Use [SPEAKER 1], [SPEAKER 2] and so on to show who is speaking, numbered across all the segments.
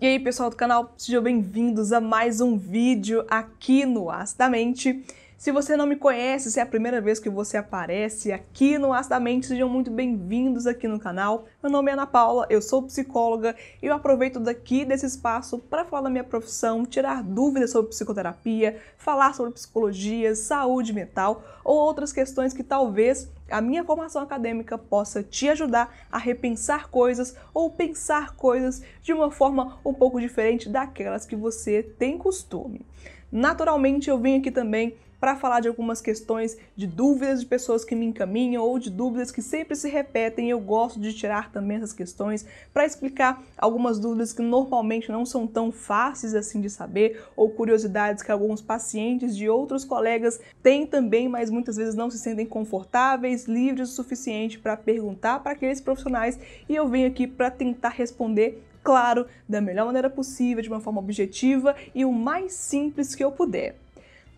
[SPEAKER 1] E aí pessoal do canal, sejam bem-vindos a mais um vídeo aqui no Acidamente. Se você não me conhece, se é a primeira vez que você aparece aqui no As da Mente, sejam muito bem-vindos aqui no canal. Meu nome é Ana Paula, eu sou psicóloga e eu aproveito daqui desse espaço para falar da minha profissão, tirar dúvidas sobre psicoterapia, falar sobre psicologia, saúde mental ou outras questões que talvez a minha formação acadêmica possa te ajudar a repensar coisas ou pensar coisas de uma forma um pouco diferente daquelas que você tem costume. Naturalmente, eu vim aqui também para falar de algumas questões de dúvidas de pessoas que me encaminham ou de dúvidas que sempre se repetem. Eu gosto de tirar também essas questões para explicar algumas dúvidas que normalmente não são tão fáceis assim de saber ou curiosidades que alguns pacientes de outros colegas têm também, mas muitas vezes não se sentem confortáveis, livres o suficiente para perguntar para aqueles profissionais e eu venho aqui para tentar responder claro, da melhor maneira possível, de uma forma objetiva e o mais simples que eu puder.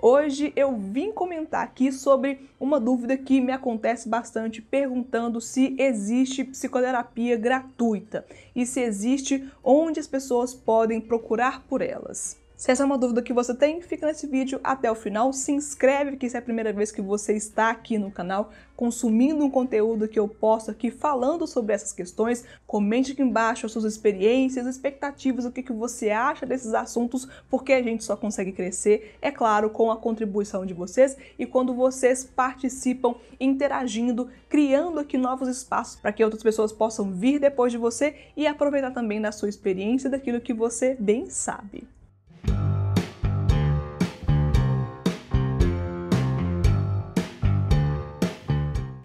[SPEAKER 1] Hoje eu vim comentar aqui sobre uma dúvida que me acontece bastante perguntando se existe psicoterapia gratuita e se existe onde as pessoas podem procurar por elas. Se essa é uma dúvida que você tem, fica nesse vídeo até o final, se inscreve que se é a primeira vez que você está aqui no canal consumindo um conteúdo que eu posto aqui falando sobre essas questões, comente aqui embaixo as suas experiências, expectativas, o que, que você acha desses assuntos, porque a gente só consegue crescer, é claro, com a contribuição de vocês e quando vocês participam, interagindo, criando aqui novos espaços para que outras pessoas possam vir depois de você e aproveitar também da sua experiência daquilo que você bem sabe.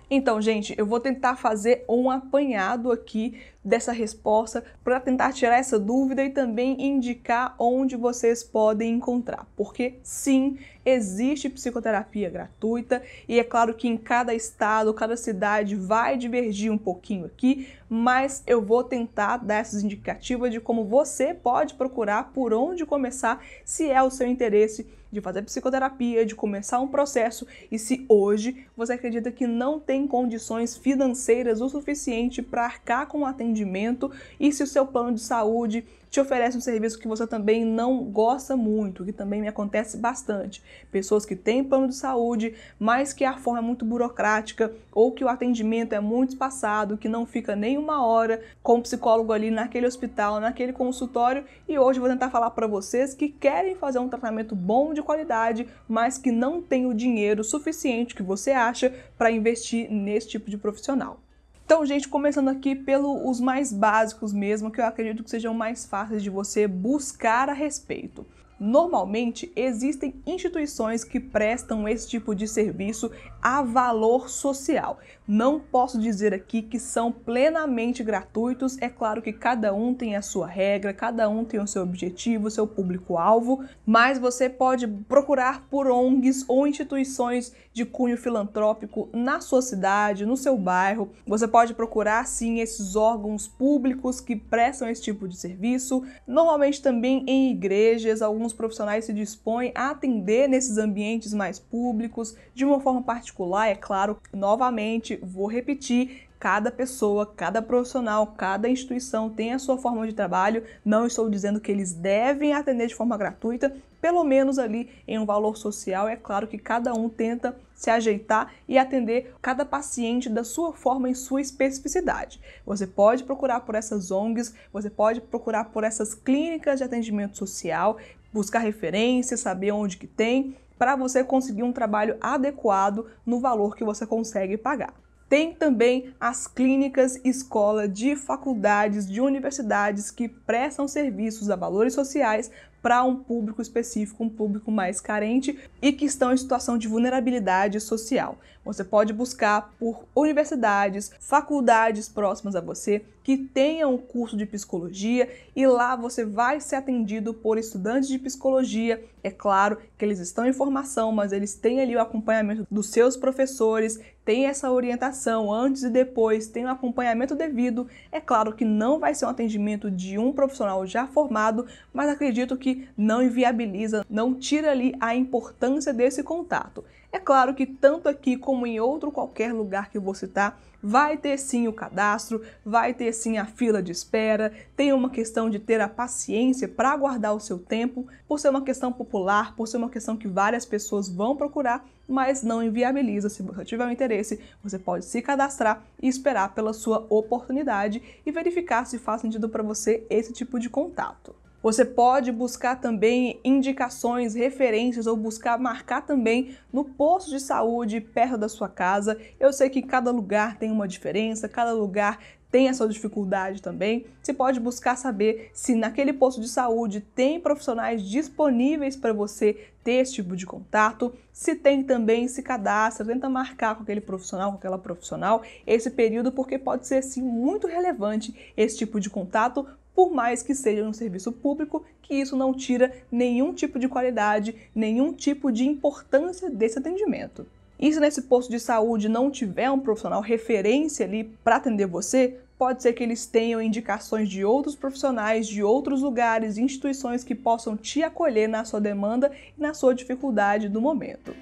[SPEAKER 1] Então, gente, eu vou tentar fazer um apanhado aqui dessa resposta para tentar tirar essa dúvida e também indicar onde vocês podem encontrar, porque sim, existe psicoterapia gratuita e é claro que em cada estado, cada cidade vai divergir um pouquinho aqui, mas eu vou tentar dar essas indicativas de como você pode procurar por onde começar, se é o seu interesse de fazer psicoterapia, de começar um processo e se hoje você acredita que não tem condições financeiras o suficiente para arcar com o atendimento e se o seu plano de saúde te oferece um serviço que você também não gosta muito, que também me acontece bastante. Pessoas que têm plano de saúde, mas que a forma é muito burocrática ou que o atendimento é muito espaçado, que não fica nem uma hora com o psicólogo ali naquele hospital, naquele consultório. E hoje vou tentar falar para vocês que querem fazer um tratamento bom de qualidade, mas que não tem o dinheiro suficiente que você acha para investir nesse tipo de profissional. Então, gente, começando aqui pelos mais básicos mesmo, que eu acredito que sejam mais fáceis de você buscar a respeito. Normalmente existem instituições que prestam esse tipo de serviço a valor social. Não posso dizer aqui que são plenamente gratuitos, é claro que cada um tem a sua regra, cada um tem o seu objetivo, o seu público-alvo, mas você pode procurar por ONGs ou instituições de cunho filantrópico na sua cidade, no seu bairro. Você pode procurar sim esses órgãos públicos que prestam esse tipo de serviço, normalmente também em igrejas, alguns profissionais se dispõem a atender nesses ambientes mais públicos de uma forma particular particular, é claro, novamente vou repetir, cada pessoa, cada profissional, cada instituição tem a sua forma de trabalho. Não estou dizendo que eles devem atender de forma gratuita, pelo menos ali em um valor social. É claro que cada um tenta se ajeitar e atender cada paciente da sua forma em sua especificidade. Você pode procurar por essas ONGs, você pode procurar por essas clínicas de atendimento social, buscar referências, saber onde que tem para você conseguir um trabalho adequado no valor que você consegue pagar. Tem também as clínicas escola de faculdades, de universidades que prestam serviços a valores sociais para um público específico, um público mais carente e que estão em situação de vulnerabilidade social. Você pode buscar por universidades, faculdades próximas a você que tenham um curso de psicologia e lá você vai ser atendido por estudantes de psicologia. É claro que eles estão em formação, mas eles têm ali o acompanhamento dos seus professores, tem essa orientação antes e depois, tem o um acompanhamento devido. É claro que não vai ser um atendimento de um profissional já formado, mas acredito que não inviabiliza, não tira ali a importância desse contato. É claro que tanto aqui como em outro qualquer lugar que você citar, tá, vai ter sim o cadastro, vai ter sim a fila de espera, tem uma questão de ter a paciência para aguardar o seu tempo, por ser uma questão popular, por ser uma questão que várias pessoas vão procurar, mas não inviabiliza. Se você tiver um interesse, você pode se cadastrar e esperar pela sua oportunidade e verificar se faz sentido para você esse tipo de contato. Você pode buscar também indicações, referências ou buscar marcar também no posto de saúde perto da sua casa. Eu sei que cada lugar tem uma diferença, cada lugar tem essa dificuldade também, você pode buscar saber se naquele posto de saúde tem profissionais disponíveis para você ter esse tipo de contato, se tem também, se cadastra, tenta marcar com aquele profissional, com aquela profissional, esse período, porque pode ser sim muito relevante esse tipo de contato por mais que seja um serviço público, que isso não tira nenhum tipo de qualidade, nenhum tipo de importância desse atendimento. E se nesse posto de saúde não tiver um profissional referência ali para atender você, pode ser que eles tenham indicações de outros profissionais, de outros lugares, instituições que possam te acolher na sua demanda e na sua dificuldade do momento.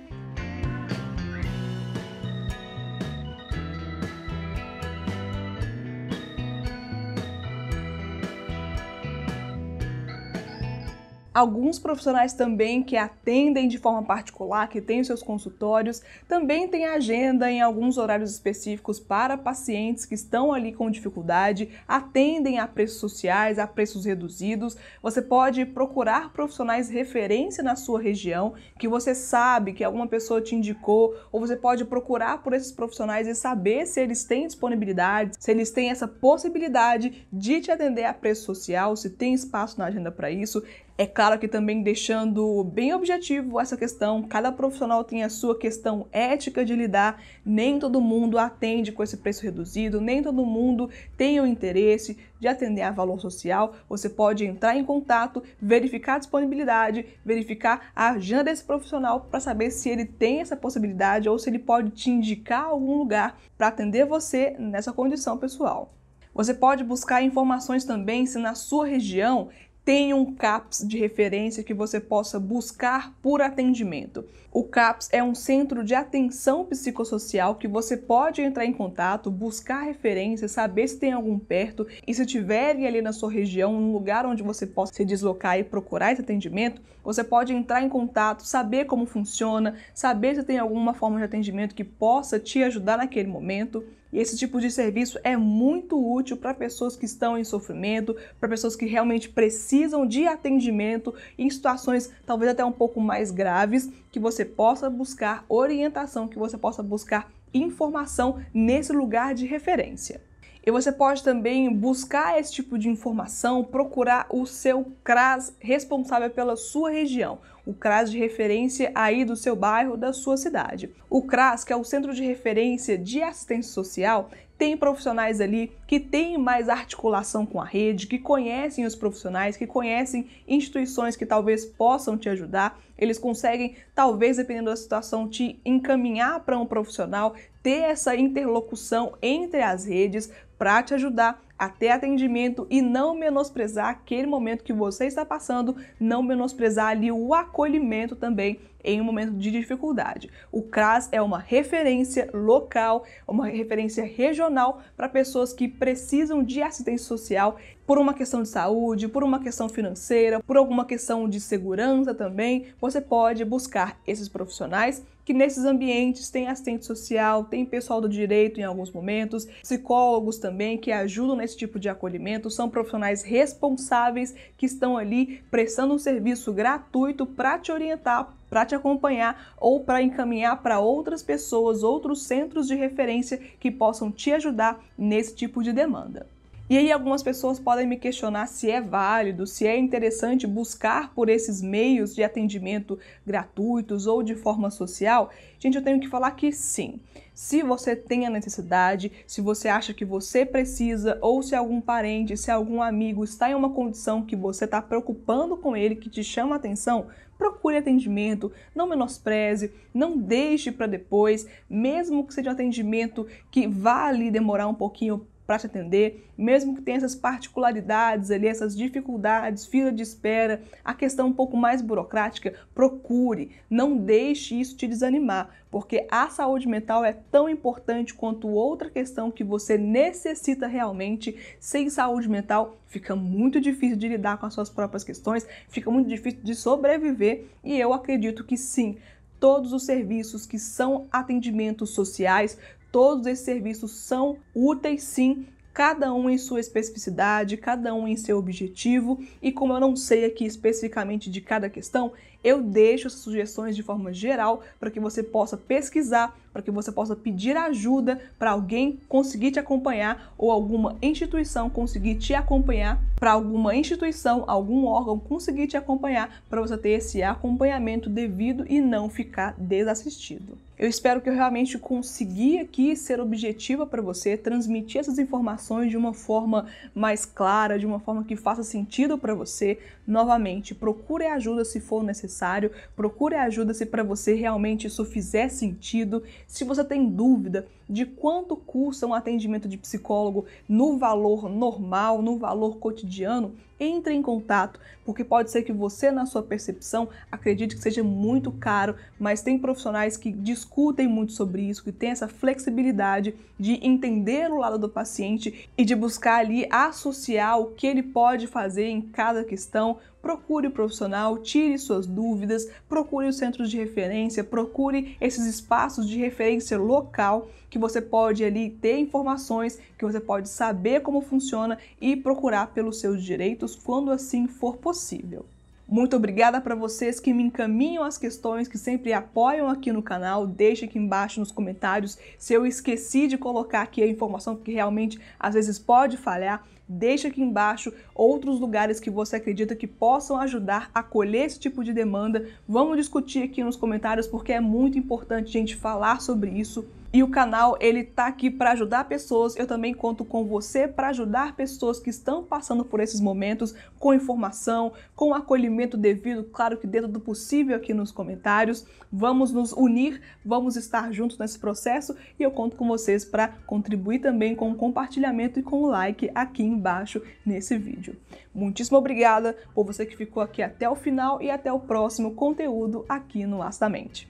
[SPEAKER 1] Alguns profissionais também que atendem de forma particular, que têm seus consultórios, também têm agenda em alguns horários específicos para pacientes que estão ali com dificuldade, atendem a preços sociais, a preços reduzidos. Você pode procurar profissionais referência na sua região, que você sabe que alguma pessoa te indicou, ou você pode procurar por esses profissionais e saber se eles têm disponibilidade, se eles têm essa possibilidade de te atender a preço social, se tem espaço na agenda para isso. É claro que também deixando bem objetivo essa questão, cada profissional tem a sua questão ética de lidar, nem todo mundo atende com esse preço reduzido, nem todo mundo tem o interesse de atender a valor social. Você pode entrar em contato, verificar a disponibilidade, verificar a agenda desse profissional para saber se ele tem essa possibilidade ou se ele pode te indicar algum lugar para atender você nessa condição pessoal. Você pode buscar informações também se na sua região tenha um CAPS de referência que você possa buscar por atendimento. O CAPS é um centro de atenção psicossocial que você pode entrar em contato, buscar referências, saber se tem algum perto e se tiverem ali na sua região, um lugar onde você possa se deslocar e procurar esse atendimento, você pode entrar em contato, saber como funciona, saber se tem alguma forma de atendimento que possa te ajudar naquele momento. E esse tipo de serviço é muito útil para pessoas que estão em sofrimento, para pessoas que realmente precisam de atendimento em situações talvez até um pouco mais graves que você possa buscar orientação, que você possa buscar informação nesse lugar de referência. E você pode também buscar esse tipo de informação, procurar o seu CRAS responsável pela sua região, o CRAS de referência aí do seu bairro, da sua cidade. O CRAS, que é o Centro de Referência de Assistência Social, tem profissionais ali que têm mais articulação com a rede, que conhecem os profissionais, que conhecem instituições que talvez possam te ajudar. Eles conseguem, talvez, dependendo da situação, te encaminhar para um profissional, ter essa interlocução entre as redes para te ajudar até atendimento e não menosprezar aquele momento que você está passando, não menosprezar ali o acolhimento também em um momento de dificuldade. O CRAS é uma referência local, uma referência regional para pessoas que precisam de assistência social por uma questão de saúde, por uma questão financeira, por alguma questão de segurança também. Você pode buscar esses profissionais que nesses ambientes tem assistente social, tem pessoal do direito em alguns momentos, psicólogos também que ajudam nesse tipo de acolhimento, são profissionais responsáveis que estão ali prestando um serviço gratuito para te orientar para te acompanhar ou para encaminhar para outras pessoas, outros centros de referência que possam te ajudar nesse tipo de demanda. E aí algumas pessoas podem me questionar se é válido, se é interessante buscar por esses meios de atendimento gratuitos ou de forma social. Gente, eu tenho que falar que sim. Se você tem a necessidade, se você acha que você precisa, ou se algum parente, se algum amigo está em uma condição que você está preocupando com ele, que te chama atenção, procure atendimento, não menospreze, não deixe para depois, mesmo que seja um atendimento que vá ali demorar um pouquinho para te atender, mesmo que tenha essas particularidades ali, essas dificuldades, fila de espera, a questão um pouco mais burocrática, procure, não deixe isso te desanimar, porque a saúde mental é tão importante quanto outra questão que você necessita realmente. Sem saúde mental, fica muito difícil de lidar com as suas próprias questões, fica muito difícil de sobreviver, e eu acredito que sim. Todos os serviços que são atendimentos sociais, Todos esses serviços são úteis sim, cada um em sua especificidade, cada um em seu objetivo, e como eu não sei aqui especificamente de cada questão, eu deixo sugestões de forma geral para que você possa pesquisar, para que você possa pedir ajuda para alguém conseguir te acompanhar ou alguma instituição conseguir te acompanhar, para alguma instituição, algum órgão conseguir te acompanhar, para você ter esse acompanhamento devido e não ficar desassistido. Eu espero que eu realmente consegui aqui ser objetiva para você, transmitir essas informações de uma forma mais clara, de uma forma que faça sentido para você. Novamente, procure ajuda se for necessário necessário, procure ajuda se para você realmente isso fizer sentido. Se você tem dúvida de quanto custa um atendimento de psicólogo no valor normal, no valor cotidiano, entre em contato, porque pode ser que você, na sua percepção, acredite que seja muito caro, mas tem profissionais que discutem muito sobre isso, que tem essa flexibilidade de entender o lado do paciente e de buscar ali associar o que ele pode fazer em cada questão, procure o profissional, tire suas dúvidas, procure os centros de referência, procure esses espaços de referência local que você pode ali ter informações, que você pode saber como funciona e procurar pelos seus direitos quando assim for possível. Muito obrigada para vocês que me encaminham as questões, que sempre apoiam aqui no canal. Deixe aqui embaixo nos comentários se eu esqueci de colocar aqui a informação, porque realmente às vezes pode falhar. Deixe aqui embaixo outros lugares que você acredita que possam ajudar a colher esse tipo de demanda. Vamos discutir aqui nos comentários porque é muito importante a gente falar sobre isso e o canal ele tá aqui para ajudar pessoas. Eu também conto com você para ajudar pessoas que estão passando por esses momentos com informação, com acolhimento devido, claro que dentro do possível aqui nos comentários. Vamos nos unir, vamos estar juntos nesse processo e eu conto com vocês para contribuir também com o compartilhamento e com o like aqui embaixo nesse vídeo. Muitíssimo obrigada por você que ficou aqui até o final e até o próximo conteúdo aqui no Mente.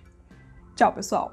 [SPEAKER 1] Tchau, pessoal!